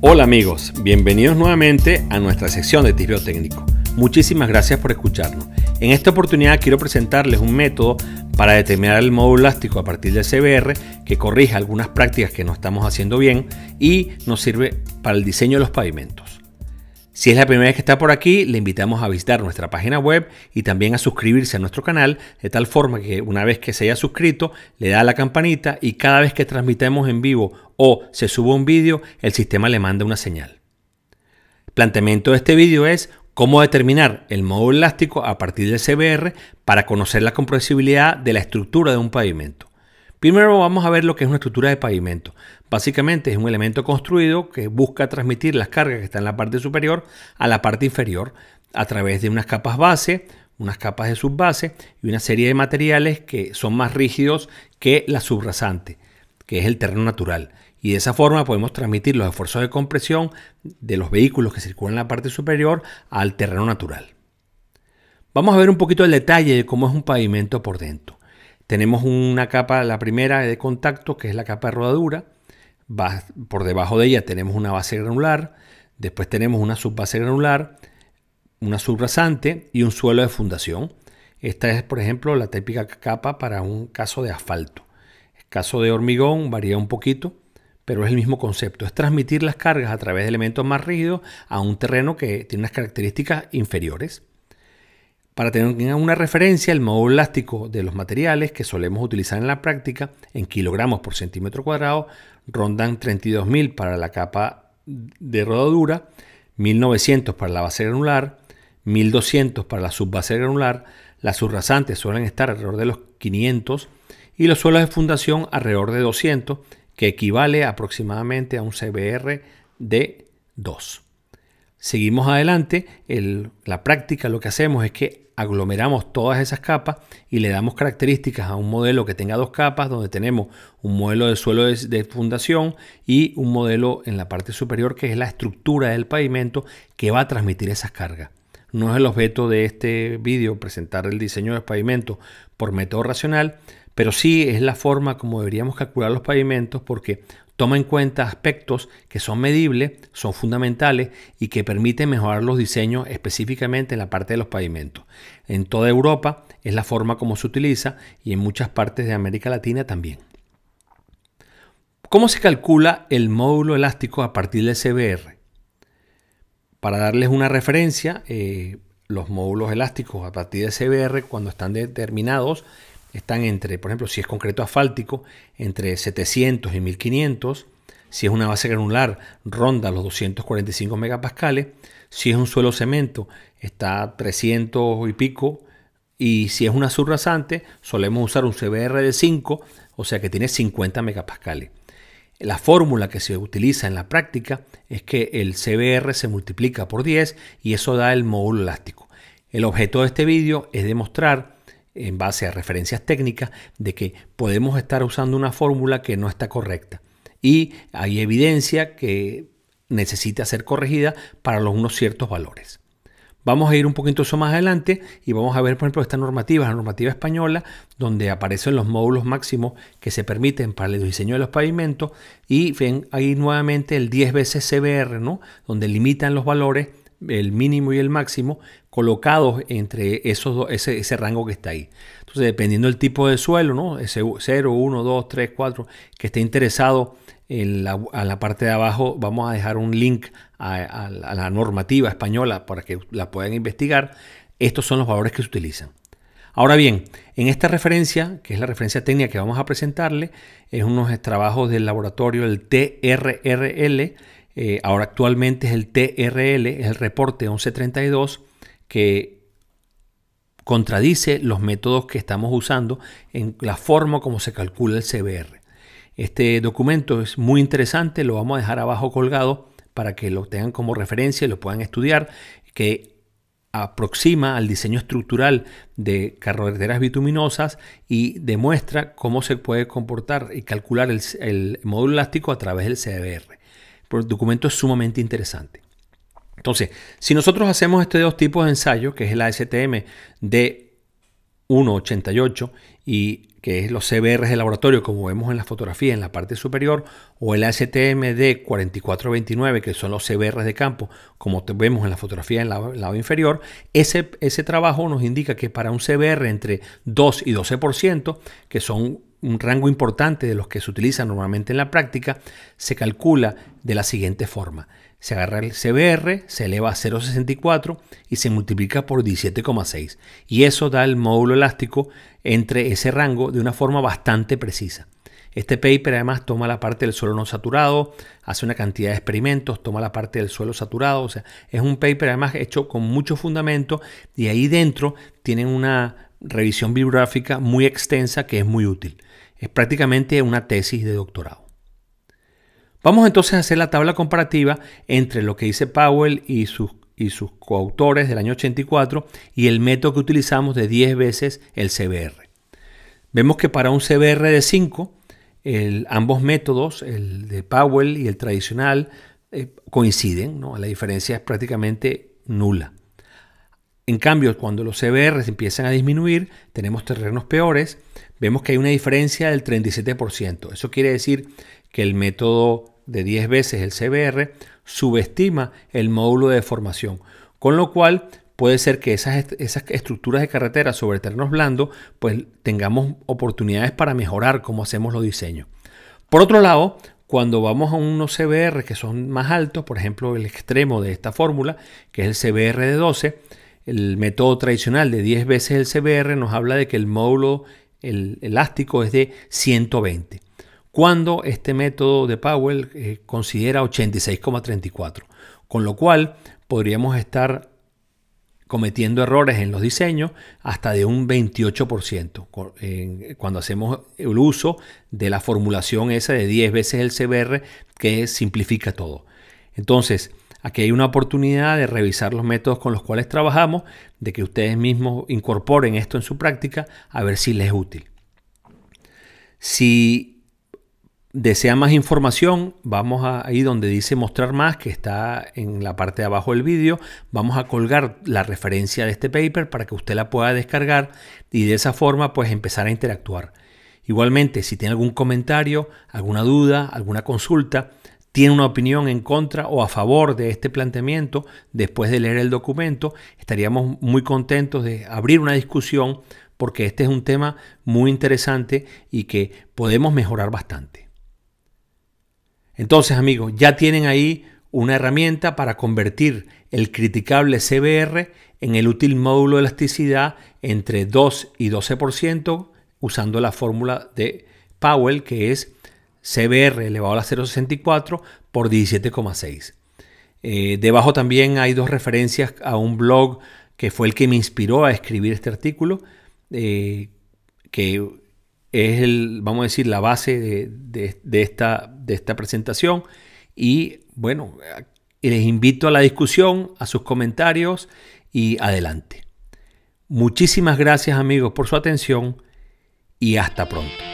Hola amigos, bienvenidos nuevamente a nuestra sección de tisbiotécnico. Técnico. Muchísimas gracias por escucharnos. En esta oportunidad quiero presentarles un método para determinar el modo elástico a partir del CBR que corrija algunas prácticas que no estamos haciendo bien y nos sirve para el diseño de los pavimentos. Si es la primera vez que está por aquí, le invitamos a visitar nuestra página web y también a suscribirse a nuestro canal, de tal forma que una vez que se haya suscrito, le da a la campanita y cada vez que transmitamos en vivo o se suba un vídeo, el sistema le manda una señal. planteamiento de este vídeo es cómo determinar el modo elástico a partir del CBR para conocer la compresibilidad de la estructura de un pavimento. Primero vamos a ver lo que es una estructura de pavimento. Básicamente es un elemento construido que busca transmitir las cargas que están en la parte superior a la parte inferior a través de unas capas base, unas capas de subbase y una serie de materiales que son más rígidos que la subrasante, que es el terreno natural. Y de esa forma podemos transmitir los esfuerzos de compresión de los vehículos que circulan en la parte superior al terreno natural. Vamos a ver un poquito el detalle de cómo es un pavimento por dentro. Tenemos una capa, la primera de contacto, que es la capa de rodadura. por debajo de ella tenemos una base granular. Después tenemos una subbase granular, una subrasante y un suelo de fundación. Esta es, por ejemplo, la típica capa para un caso de asfalto. El caso de hormigón varía un poquito, pero es el mismo concepto. Es transmitir las cargas a través de elementos más rígidos a un terreno que tiene unas características inferiores. Para tener una referencia, el modo elástico de los materiales que solemos utilizar en la práctica, en kilogramos por centímetro cuadrado, rondan 32.000 para la capa de rodadura, 1.900 para la base granular, 1.200 para la subbase granular, las subrasantes suelen estar alrededor de los 500 y los suelos de fundación alrededor de 200, que equivale aproximadamente a un CBR de 2. Seguimos adelante, la práctica lo que hacemos es que aglomeramos todas esas capas y le damos características a un modelo que tenga dos capas, donde tenemos un modelo de suelo de, fundación y un modelo en la parte superior que es la estructura del pavimento que va a transmitir esas cargas. No es el objeto de este vídeo presentar el diseño de pavimento por método racional, pero sí es la forma como deberíamos calcular los pavimentos porque Toma en cuenta aspectos que son medibles, son fundamentales y que permiten mejorar los diseños específicamente en la parte de los pavimentos. En toda Europa es la forma como se utiliza y en muchas partes de América Latina también. ¿Cómo se calcula el módulo elástico a partir del CBR? Para darles una referencia, eh, los módulos elásticos a partir de CBR cuando están determinados están entre, por ejemplo, si es concreto asfáltico, entre 700 y 1500. Si es una base granular, ronda los 245 megapascales. Si es un suelo cemento, está 300 y pico. Y si es una subrasante, solemos usar un CBR de 5, o sea que tiene 50 megapascales. La fórmula que se utiliza en la práctica es que el CBR se multiplica por 10 y eso da el módulo elástico. El objeto de este vídeo es demostrar en base a referencias técnicas de que podemos estar usando una fórmula que no está correcta. Y hay evidencia que necesita ser corregida para los unos ciertos valores. Vamos a ir un poquito más adelante y vamos a ver, por ejemplo, esta normativa, la normativa española, donde aparecen los módulos máximos que se permiten para el diseño de los pavimentos y ven ahí nuevamente el 10 veces CBR, ¿no? Donde limitan los valores el mínimo y el máximo, colocados entre esos ese, rango que está ahí. Entonces, dependiendo del tipo de suelo, ¿no? Ese 0, 1, 2, 3, 4, que esté interesado en la, a la parte de abajo, vamos a dejar un link a, a la normativa española para que la puedan investigar. Estos son los valores que se utilizan. Ahora bien, en esta referencia, que es la referencia técnica que vamos a presentarle, es unos trabajos del laboratorio, el TRRL, eh, ahora actualmente es el TRL, es el reporte 1132, que contradice los métodos que estamos usando en la forma como se calcula el CBR. Este documento es muy interesante, lo vamos a dejar abajo colgado para que lo tengan como referencia y lo puedan estudiar, que aproxima al diseño estructural de carreteras bituminosas y demuestra cómo se puede comportar y calcular el, el módulo elástico a través del CBR el documento es sumamente interesante. Entonces, si nosotros hacemos estos dos tipos de ensayos, que es el ASTM de 1.88 y que es los CBRs de laboratorio, como vemos en la fotografía en la parte superior, o el ASTM de 4429, que son los CBRs de campo, como vemos en la fotografía en el lado inferior, ese, ese trabajo nos indica que para un CBR entre 2 y 12%, que son un rango importante de los que se utilizan normalmente en la práctica, se calcula de la siguiente forma. Se agarra el CBR, se eleva a 0,64 y se multiplica por 17,6. Y eso da el módulo elástico entre ese rango de una forma bastante precisa. Este paper además toma la parte del suelo no saturado, hace una cantidad de experimentos, toma la parte del suelo saturado, o sea, es un paper además hecho con mucho fundamento y ahí dentro tienen una revisión bibliográfica muy extensa que es muy útil. Es prácticamente una tesis de doctorado. Vamos entonces a hacer la tabla comparativa entre lo que dice Powell y sus, y sus coautores del año 84 y el método que utilizamos de 10 veces el CBR. Vemos que para un CBR de 5, ambos métodos, el de Powell y el tradicional, eh, coinciden, la diferencia es prácticamente nula. En cambio, cuando los CBRs empiezan a disminuir, tenemos terrenos peores, vemos que hay una diferencia del 37%. Eso quiere decir que el método de 10 veces el CBR subestima el módulo de deformación, con lo cual puede ser que esas, esas estructuras de carretera sobre terrenos blandos pues tengamos oportunidades para mejorar cómo hacemos los diseños. Por otro lado, cuando vamos a unos CBR que son más altos, por ejemplo el extremo de esta fórmula, que es el CBR de 12, el método tradicional de 10 veces el CBR nos habla de que el módulo elástico es de 120, cuando este método de Powell eh, considera 86,34, con lo cual podríamos estar cometiendo errores en los diseños hasta de un 28% cuando hacemos el uso de la formulación esa de 10 veces el CBR que simplifica todo. Entonces, Aquí hay una oportunidad de revisar los métodos con los cuales trabajamos, de que ustedes mismos incorporen esto en su práctica, a ver si les es útil. Si desea más información, vamos a ahí donde dice mostrar más, que está en la parte de abajo del vídeo. Vamos a colgar la referencia de este paper para que usted la pueda descargar y de esa forma pues empezar a interactuar. Igualmente, si tiene algún comentario, alguna duda, alguna consulta, tiene una opinión en contra o a favor de este planteamiento, después de leer el documento, estaríamos muy contentos de abrir una discusión porque este es un tema muy interesante y que podemos mejorar bastante. Entonces, amigos, ya tienen ahí una herramienta para convertir el criticable CBR en el útil módulo de elasticidad entre 2 y 12% usando la fórmula de Powell que es CBR elevado a la 0.64 por 17,6. Eh, debajo también hay dos referencias a un blog que fue el que me inspiró a escribir este artículo, eh, que es el, vamos a decir, la base de, esta, de esta presentación. Y bueno, les invito a la discusión, a sus comentarios y adelante. Muchísimas gracias amigos por su atención y hasta pronto.